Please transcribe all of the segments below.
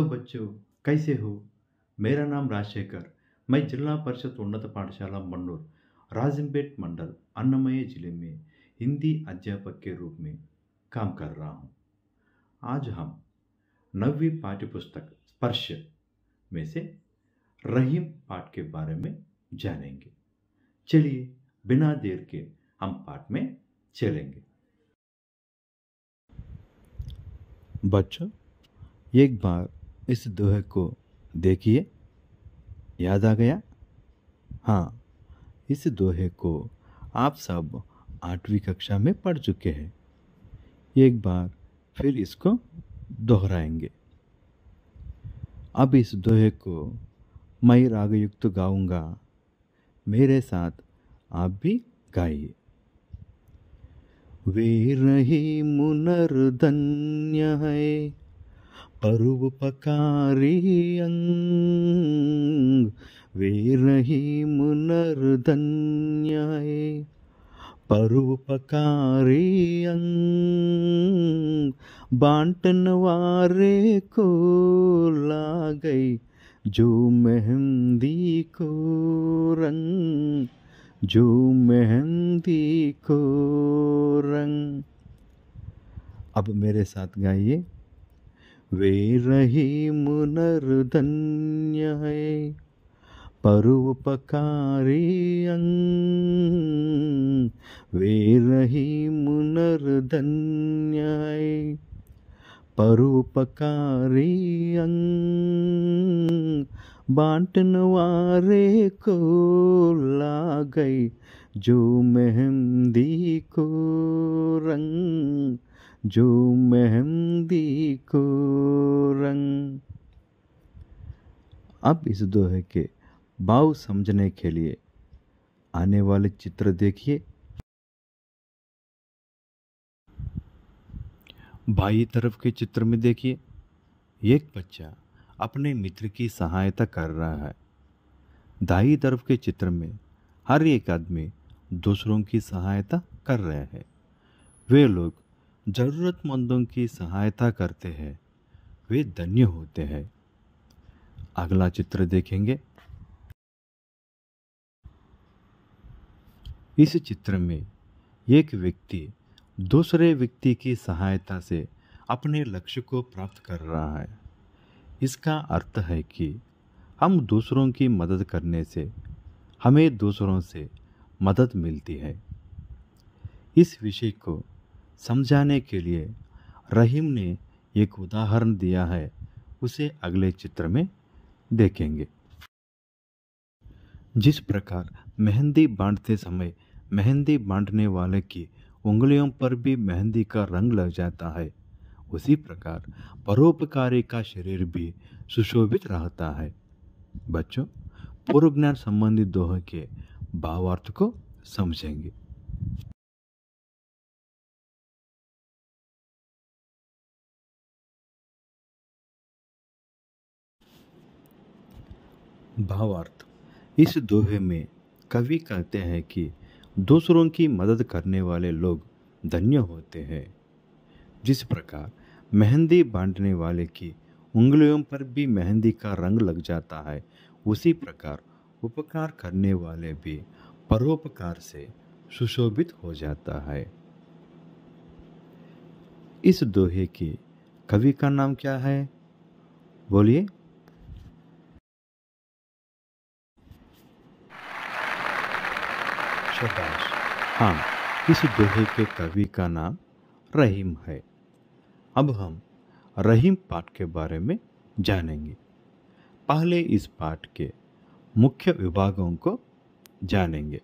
hello बच्चों कैसे हो मेरा नाम राजशेखर मैं जिला परिषद उन्नत पाठशाला मंडोर राजिमपेट मंडल अन्नमय जिले में हिंदी अध्यापक के रूप में काम कर रहा हूँ आज हम नवी पाठ्यपुस्तक स्पर्श में से रहीम पाठ के बारे में जानेंगे चलिए बिना देर के हम पाठ में चलेंगे बच्चों एक बार इस दोहे को देखिए याद आ गया हाँ इस दोहे को आप सब आठवीं कक्षा में पढ़ चुके हैं एक बार फिर इसको दोहराएंगे अब इस दोहे को मैं रागयुक्त गाऊंगा मेरे साथ आप भी गाइए वे रही मुनर धन्य है अरुपकारी अंग वीरही मुनर्धन्याय पकारी अंग बांटन वारे को ला गई जो मेहंदी को रंग जो मेहंदी को रंग अब मेरे साथ गाइए वे रही मुनर्धन्य है परोपकारी अंग वे रही मुनर्धन्य है परोपकारी अंग बांटन वारे को ला गई जो मेहंदी को रंग जो मेहंदी को रंग अब इस दोहे के भाव समझने के लिए आने वाले चित्र देखिए बाई तरफ के चित्र में देखिए एक बच्चा अपने मित्र की सहायता कर रहा है दाई तरफ के चित्र में हर एक आदमी दूसरों की सहायता कर रहे हैं वे लोग ज़रूरतमंदों की सहायता करते हैं वे धन्य होते हैं अगला चित्र देखेंगे इस चित्र में एक व्यक्ति दूसरे व्यक्ति की सहायता से अपने लक्ष्य को प्राप्त कर रहा है इसका अर्थ है कि हम दूसरों की मदद करने से हमें दूसरों से मदद मिलती है इस विषय को समझाने के लिए रहीम ने एक उदाहरण दिया है उसे अगले चित्र में देखेंगे जिस प्रकार मेहंदी बांटते समय मेहंदी बांटने वाले की उंगलियों पर भी मेहंदी का रंग लग जाता है उसी प्रकार परोपकारी का शरीर भी सुशोभित रहता है बच्चों पूर्व ज्ञान संबंधी दोहे के भावार्थ को समझेंगे भावार्थ इस दोहे में कवि कहते हैं कि दूसरों की मदद करने वाले लोग धन्य होते हैं जिस प्रकार मेहंदी बांटने वाले की उंगलियों पर भी मेहंदी का रंग लग जाता है उसी प्रकार उपकार करने वाले भी परोपकार से सुशोभित हो जाता है इस दोहे के कवि का नाम क्या है बोलिए शहबाज हाँ इस दोहे के कवि का नाम रहीम है अब हम रहीम पाठ के बारे में जानेंगे पहले इस पाठ के मुख्य विभागों को जानेंगे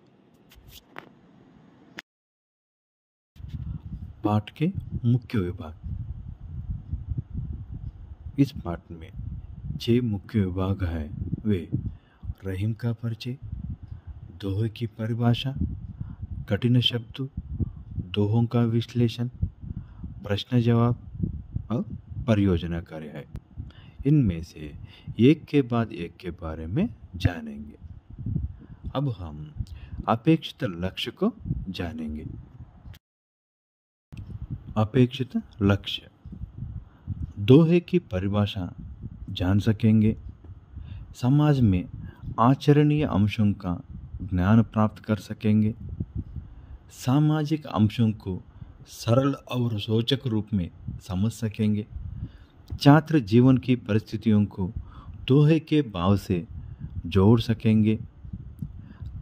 पाठ के मुख्य विभाग इस पाठ में छह मुख्य विभाग हैं वे रहीम का परिचय दोहे की परिभाषा कठिन शब्द दोहों का विश्लेषण प्रश्न जवाब और परियोजना कार्य है इनमें से एक के बाद एक के बारे में जानेंगे अब हम अपेक्षित लक्ष्य को जानेंगे अपेक्षित लक्ष्य दोहे की परिभाषा जान सकेंगे समाज में आचरणीय अंशों का ज्ञान प्राप्त कर सकेंगे सामाजिक अंशों को सरल और सोचक रूप में समझ सकेंगे छात्र जीवन की परिस्थितियों को दोहे के भाव से जोड़ सकेंगे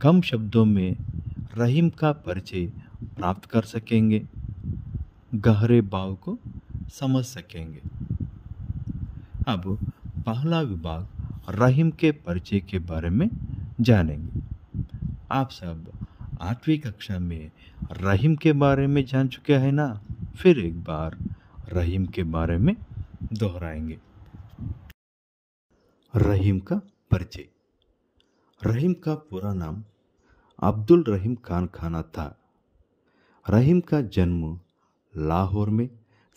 कम शब्दों में रहीम का परिचय प्राप्त कर सकेंगे गहरे भाव को समझ सकेंगे अब पहला विभाग रहीम के परिचय के बारे में जानेंगे आप सब आठवीं कक्षा में रहीम के बारे में जान चुके हैं ना फिर एक बार रहीम के बारे में दोहराएंगे रहीम का परिचय रहीम का पूरा नाम अब्दुल रहीम खान खाना था रहीम का जन्म लाहौर में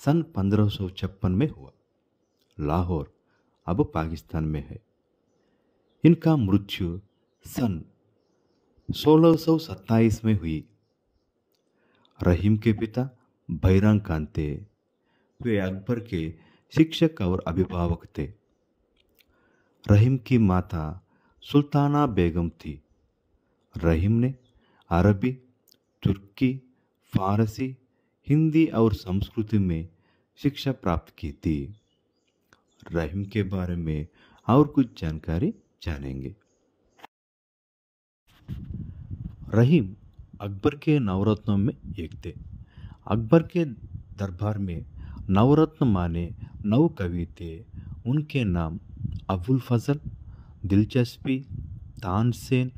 सन पंद्रह में हुआ लाहौर अब पाकिस्तान में है इनका मृत्यु सन सोलह में हुई रहीम के पिता भैरंग खान थे वे अकबर के शिक्षक और अभिभावक थे रहीम की माता सुल्ताना बेगम थी रहीम ने अरबी तुर्की फारसी हिंदी और संस्कृति में शिक्षा प्राप्त की थी रहीम के बारे में और कुछ जानकारी जानेंगे रहीम अकबर के नवरत्नों में एक थे अकबर के दरबार में नवरत्न माने नौ कवि थे उनके नाम अबुल फजल दिलचस्पी तानसेन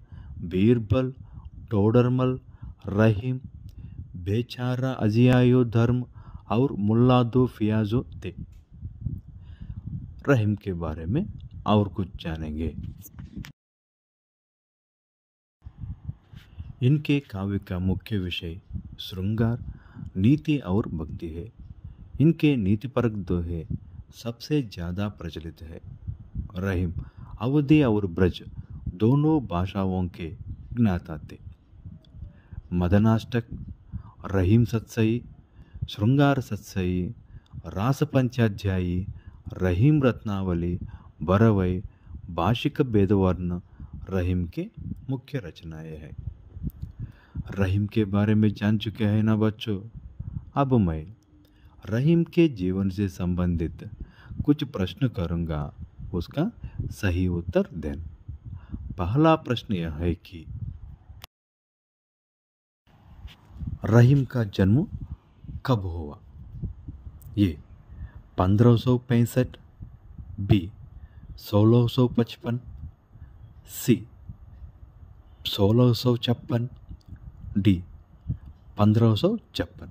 बीरबल टोडरमल रहीम बेचारा अजियायो धर्म और मुल्लादो फियाजो थे रहीम के बारे में और कुछ जानेंगे इनके काव्य का मुख्य विषय श्रृंगार नीति और भक्ति है इनके नीतिपरक दोहे सबसे ज़्यादा प्रचलित है रहीम अवधि और ब्रज दोनों भाषाओं के ज्ञाता थे मदनाष्टक रहीम सत्सई श्रृंगार सत्सई रास पंचाध्यायी रहीम रत्नावली बरवई भाषिक भेदवर्ण रहीम के मुख्य रचनाएं हैं रहीम के बारे में जान चुके हैं ना बच्चों अब मैं रहीम के जीवन से संबंधित कुछ प्रश्न करूंगा उसका सही उत्तर देन पहला प्रश्न यह है कि रहीम का जन्म कब हुआ ये पंद्रह सौ पैंसठ बी सोलह सौ पचपन सी सोलह सौ छप्पन डी पंद्रह सौ छप्पन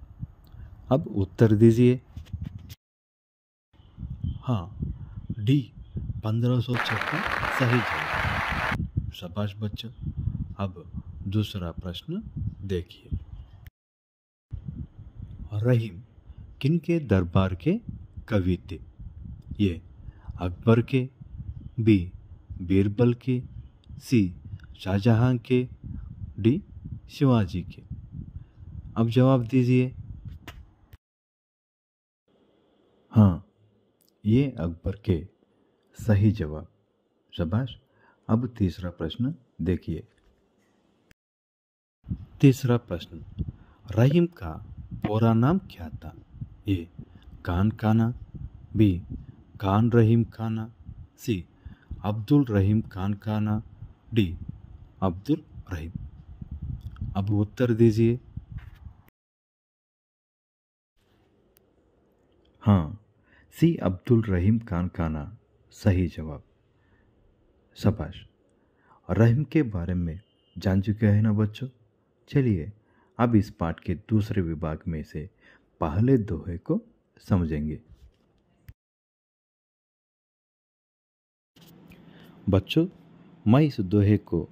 अब उत्तर दीजिए हाँ डी पंद्रह सौ छप्पन सही जवाब शाबाश बच्चों अब दूसरा प्रश्न देखिए रहीम किन के दरबार के कवि थे ये अकबर के बी बीरबल के सी शाहजहां के डी शिवाजी के अब जवाब दीजिए हाँ ये अकबर के सही जवाब शबाश अब तीसरा प्रश्न देखिए तीसरा प्रश्न रहीम का पूरा नाम क्या था ए कान खाना बी कान रहीम खाना सी अब्दुल रहीम खान खाना डी अब्दुल रहीम अब उत्तर दीजिए हाँ सी अब्दुल रहीम खान खाना सही जवाब शाबाश रहीम के बारे में जान चुके हैं ना बच्चों चलिए अब इस पाठ के दूसरे विभाग में से पहले दोहे को समझेंगे बच्चों मैं इस दोहे को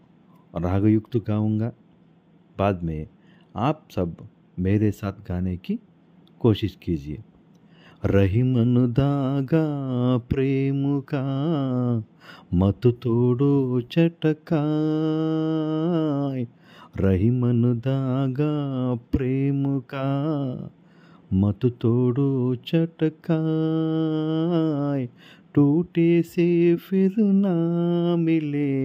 रागयुक्त गाऊंगा बाद में आप सब मेरे साथ गाने की कोशिश कीजिए रहीम दागा प्रेम का मत तोड़ो रही मन दागा प्रेम का मत तोड़ो चटका टूटे से फिर ना मिले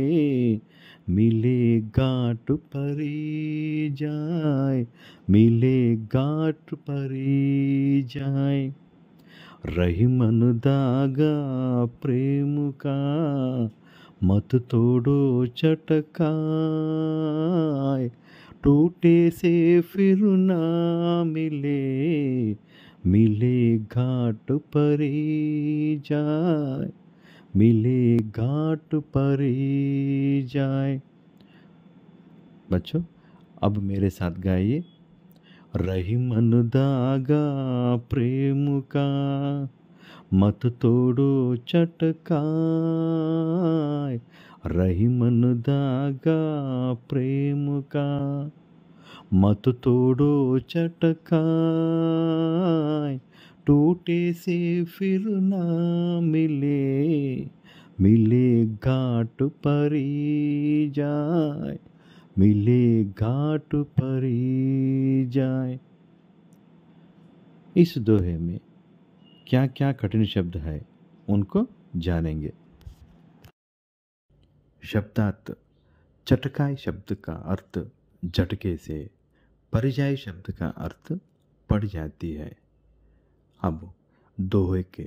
मिले गाट परे जाए मिले गाट परे जाए रही मन दागा प्रेम का मत तोड़ो चटकाए टूटे से फिर ना मिले मिले घाट परे जाए मिले घाट पर जाए बच्चों अब मेरे साथ गाइए रही मन दागा प्रेम का मत तोड़ो चटका रही मन दागा प्रेम का मत तोड़ो चटका टूटे से फिर ना मिले मिले घाट पर जाए मिले घाट पर जाए इस दोहे में क्या क्या कठिन शब्द है उनको जानेंगे शब्दार्थ चटकाई शब्द का अर्थ झटके से परिजाय शब्द का अर्थ पड़ जाती है अब दोहे के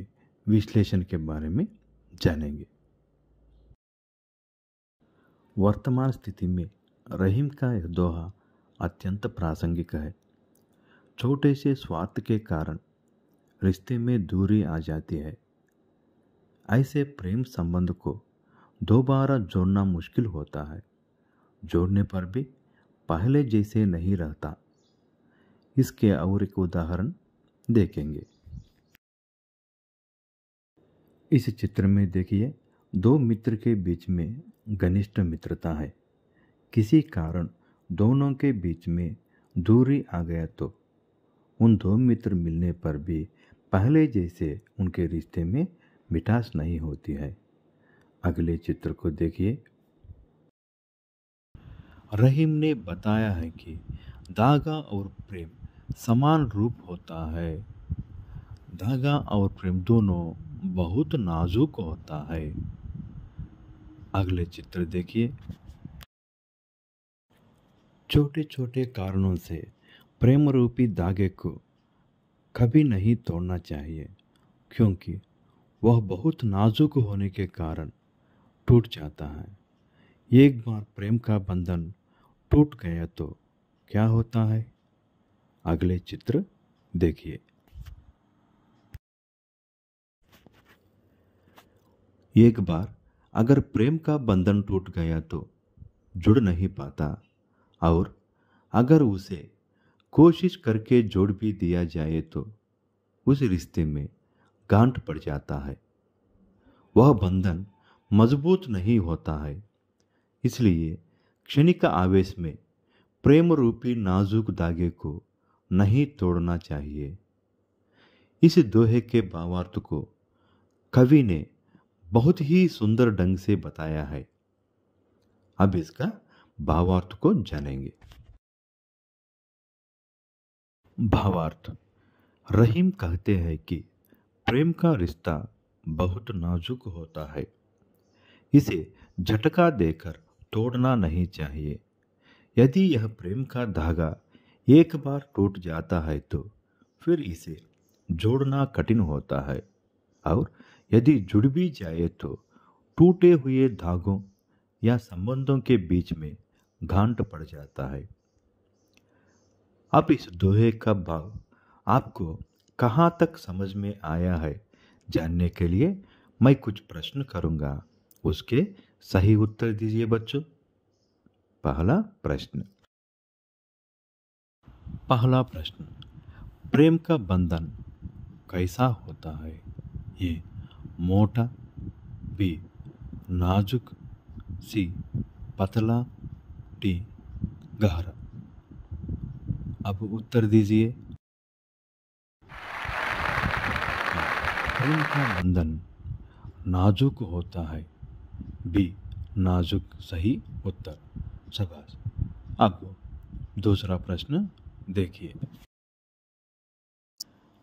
विश्लेषण के बारे में जानेंगे वर्तमान स्थिति में रहीम का यह दोहा अत्यंत प्रासंगिक है छोटे से स्वार्थ के कारण रिश्ते में दूरी आ जाती है ऐसे प्रेम संबंध को दोबारा जोड़ना मुश्किल होता है जोड़ने पर भी पहले जैसे नहीं रहता इसके और एक उदाहरण देखेंगे इस चित्र में देखिए दो मित्र के बीच में घनिष्ठ मित्रता है किसी कारण दोनों के बीच में दूरी आ गया तो उन दो मित्र मिलने पर भी पहले जैसे उनके रिश्ते में मिठास नहीं होती है अगले चित्र को देखिए रहीम ने बताया है कि धागा और प्रेम समान रूप होता है धागा और प्रेम दोनों बहुत नाजुक होता है अगले चित्र देखिए छोटे छोटे कारणों से प्रेम रूपी धागे को कभी नहीं तोड़ना चाहिए क्योंकि वह बहुत नाजुक होने के कारण टूट जाता है एक बार प्रेम का बंधन टूट गया तो क्या होता है अगले चित्र देखिए एक बार अगर प्रेम का बंधन टूट गया तो जुड़ नहीं पाता और अगर उसे कोशिश करके जोड़ भी दिया जाए तो उस रिश्ते में गांठ पड़ जाता है वह बंधन मजबूत नहीं होता है इसलिए क्षणिक आवेश में प्रेम रूपी नाजुक धागे को नहीं तोड़ना चाहिए इस दोहे के भावार्थ को कवि ने बहुत ही सुंदर ढंग से बताया है अब इसका भावार्थ को जानेंगे भावार्थ रहीम कहते हैं कि प्रेम का रिश्ता बहुत नाजुक होता है इसे झटका देकर तोड़ना नहीं चाहिए यदि यह प्रेम का धागा एक बार टूट जाता है तो फिर इसे जोड़ना कठिन होता है और यदि जुड़ भी जाए तो टूटे हुए धागों या संबंधों के बीच में घाट पड़ जाता है अब इस दोहे का भाव आपको कहाँ तक समझ में आया है जानने के लिए मैं कुछ प्रश्न करूँगा उसके सही उत्तर दीजिए बच्चों पहला प्रश्न पहला प्रश्न प्रेम का बंधन कैसा होता है ये मोटा बी नाजुक सी पतला टी गहरा अब उत्तर दीजिए हाँ, का बंधन नाजुक होता है बी नाजुक सही उत्तर शबाश अब दूसरा प्रश्न देखिए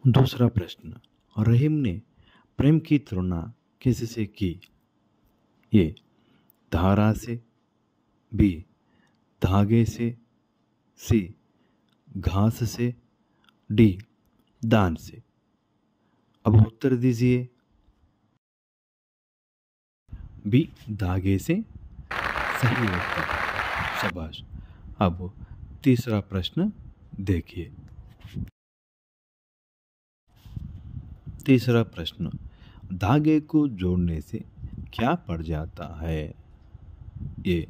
दूसरा प्रश्न रहीम ने प्रेम की तुलना किसी से की ये धारा से बी धागे से सी घास से डी दान से अब उत्तर दीजिए बी धागे से सही उत्तर शबाश अब तीसरा प्रश्न देखिए तीसरा प्रश्न धागे को जोड़ने से क्या पड़ जाता है ए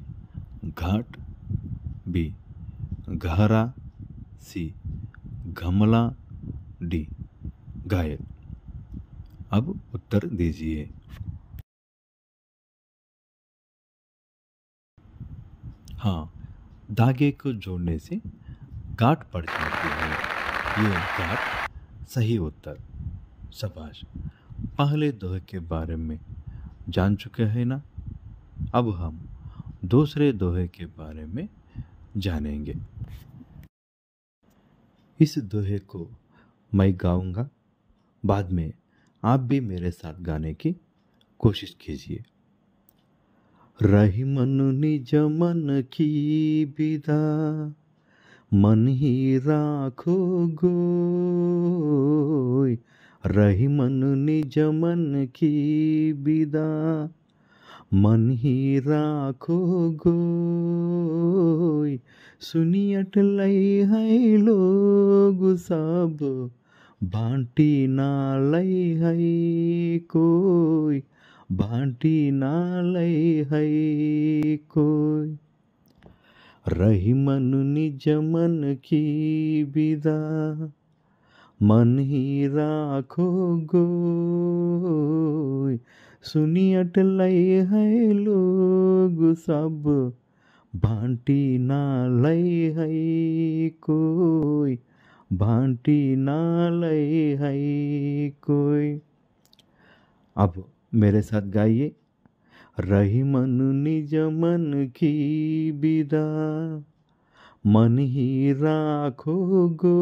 घाट बी घरा सी घमला डी घायल अब उत्तर दीजिए हाँ धागे को जोड़ने से घाट पड़ जाती है ये गांठ सही उत्तर सबाश पहले दोहे के बारे में जान चुके हैं ना अब हम दूसरे दोहे के बारे में जानेंगे इस दोहे को मैं गाऊंगा बाद में आप भी मेरे साथ गाने की कोशिश कीजिए रही मन निज मन की विदा मन ही राखो गोई रही मन निज मन की विदा मन ही राखो गो सुनियट लई है लोग सब भांटी ना लई है कोई भांटी ना लई है कोई रही मन निज मन की विदा मन ही રાખો ગો સુની અટલઈ है लोग सब भांटी ना लय है कोई भांटी ना लय है कोई अब मेरे साथ गाइए रही मन निज मन की विदा मन ही राखो गो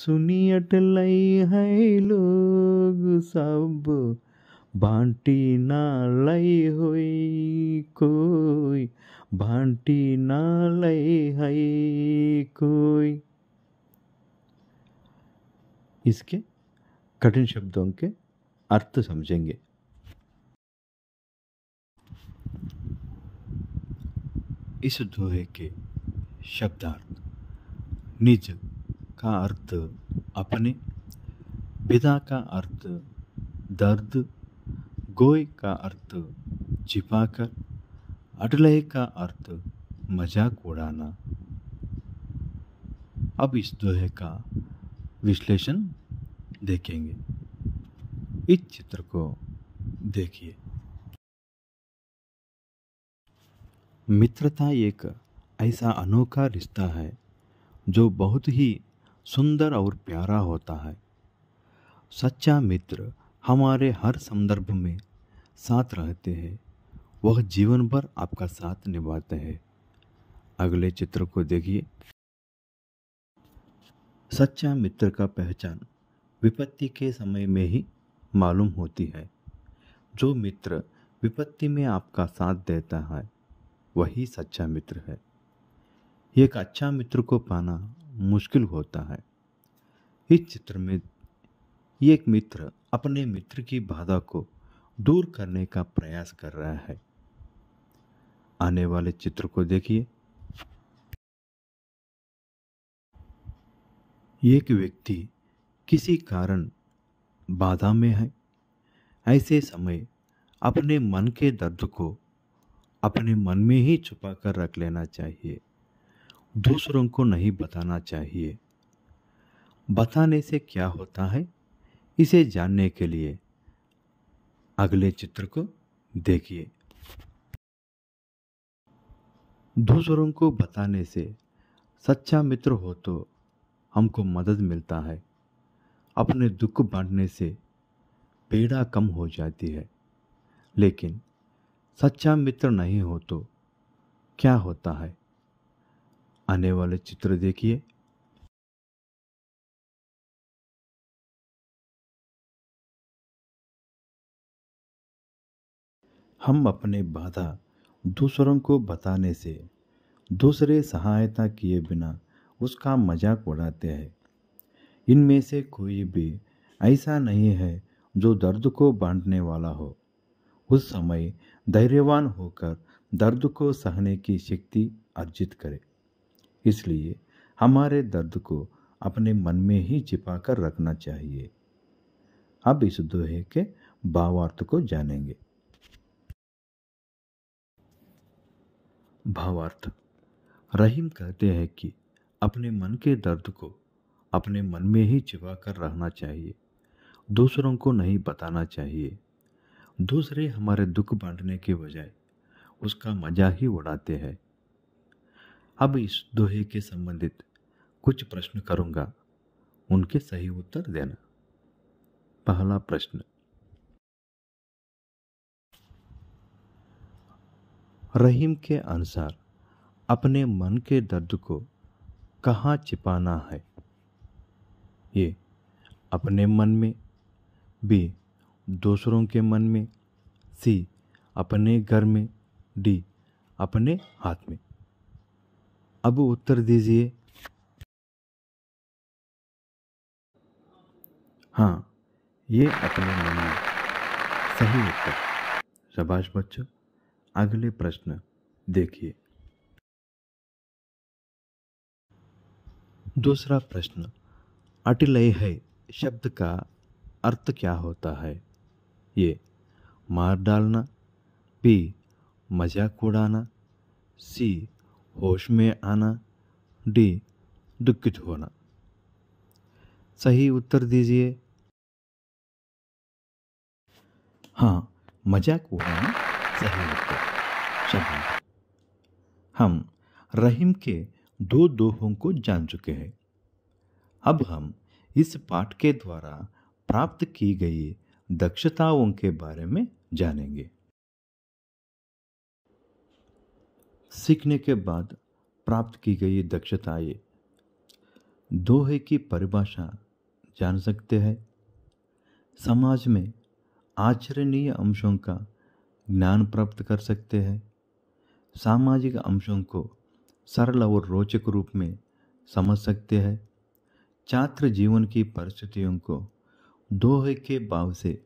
सुनी लई है लोग सब बांटी ना लई होई कोई बांटी ना लई है कोई इसके कठिन शब्दों के अर्थ समझेंगे इस दोहे के शब्दार्थ निज का अर्थ अपने विदा का अर्थ दर्द गोय का अर्थ छिपाकर अटलय का अर्थ मजाक उड़ाना अब इस दोहे का विश्लेषण देखेंगे इस चित्र को देखिए मित्रता एक ऐसा अनोखा रिश्ता है जो बहुत ही सुंदर और प्यारा होता है सच्चा मित्र हमारे हर संदर्भ में साथ रहते हैं वह जीवन भर आपका साथ निभाते हैं अगले चित्र को देखिए सच्चा मित्र का पहचान विपत्ति के समय में ही मालूम होती है जो मित्र विपत्ति में आपका साथ देता है वही सच्चा मित्र है एक अच्छा मित्र को पाना मुश्किल होता है इस चित्र में एक मित्र अपने मित्र की बाधा को दूर करने का प्रयास कर रहा है आने वाले चित्र को देखिए एक व्यक्ति किसी कारण बाधा में है ऐसे समय अपने मन के दर्द को अपने मन में ही छुपा कर रख लेना चाहिए दूसरों को नहीं बताना चाहिए बताने से क्या होता है इसे जानने के लिए अगले चित्र को देखिए दूसरों को बताने से सच्चा मित्र हो तो हमको मदद मिलता है अपने दुख बांटने से पीड़ा कम हो जाती है लेकिन सच्चा मित्र नहीं हो तो क्या होता है आने वाले चित्र देखिए हम अपने बाधा दूसरों को बताने से दूसरे सहायता किए बिना उसका मजाक उड़ाते हैं इनमें से कोई भी ऐसा नहीं है जो दर्द को बांटने वाला हो उस समय धैर्यवान होकर दर्द को सहने की शक्ति अर्जित करे इसलिए हमारे दर्द को अपने मन में ही छिपा कर रखना चाहिए अब इस दोहे के भावार्थ को जानेंगे भावार्थ रहीम कहते हैं कि अपने मन के दर्द को अपने मन में ही छिपा कर रहना चाहिए दूसरों को नहीं बताना चाहिए दूसरे हमारे दुख बांटने के बजाय उसका मजा ही उड़ाते हैं अब इस दोहे के संबंधित कुछ प्रश्न करूंगा उनके सही उत्तर देना पहला प्रश्न रहीम के अनुसार अपने मन के दर्द को कहाँ छिपाना है ये अपने मन में बी दूसरों के मन में सी अपने घर में डी अपने हाथ में अब उत्तर दीजिए हाँ ये अपने मन में सही उत्तर शबाश बच्चों अगले प्रश्न देखिए दूसरा प्रश्न अटिलय है शब्द का अर्थ क्या होता है ये मार डालना बी मजाक उड़ाना सी होश में आना डी दुखित होना सही उत्तर दीजिए हाँ मजाक है सही उत्तर चलिए हम रहीम के दो दोहों को जान चुके हैं अब हम इस पाठ के द्वारा प्राप्त की गई दक्षताओं के बारे में जानेंगे सीखने के बाद प्राप्त की गई दक्षता ये दोहे की परिभाषा जान सकते हैं समाज में आचरणीय अंशों का ज्ञान प्राप्त कर सकते हैं सामाजिक अंशों को सरल और रोचक रूप में समझ सकते हैं छात्र जीवन की परिस्थितियों को दोहे के भाव से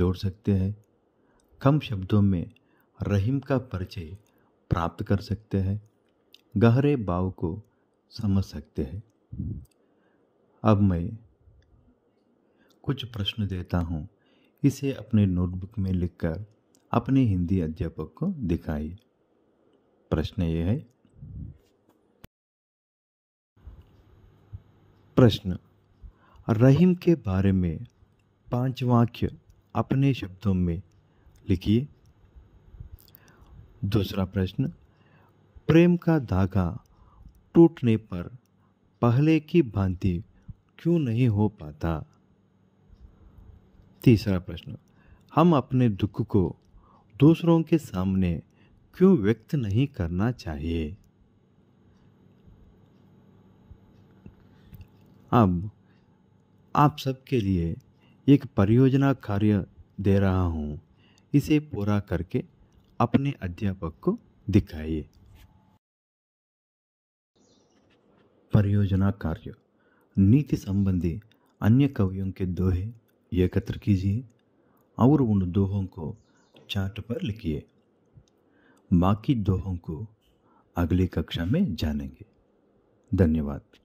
जोड़ सकते हैं कम शब्दों में रहीम का परिचय प्राप्त कर सकते हैं गहरे भाव को समझ सकते हैं अब मैं कुछ प्रश्न देता हूँ इसे अपने नोटबुक में लिखकर अपने हिंदी अध्यापक को दिखाइए प्रश्न ये है प्रश्न रहीम के बारे में पांच वाक्य अपने शब्दों में लिखिए दूसरा प्रश्न प्रेम का धागा टूटने पर पहले की भांति क्यों नहीं हो पाता तीसरा प्रश्न हम अपने दुख को दूसरों के सामने क्यों व्यक्त नहीं करना चाहिए अब आप सबके लिए एक परियोजना कार्य दे रहा हूँ इसे पूरा करके अपने अध्यापक को दिखाइए परियोजना कार्य नीति संबंधी अन्य कवियों के दोहे एकत्र कीजिए और उन दोहों को चार्ट पर लिखिए बाकी दोहों को अगली कक्षा में जानेंगे धन्यवाद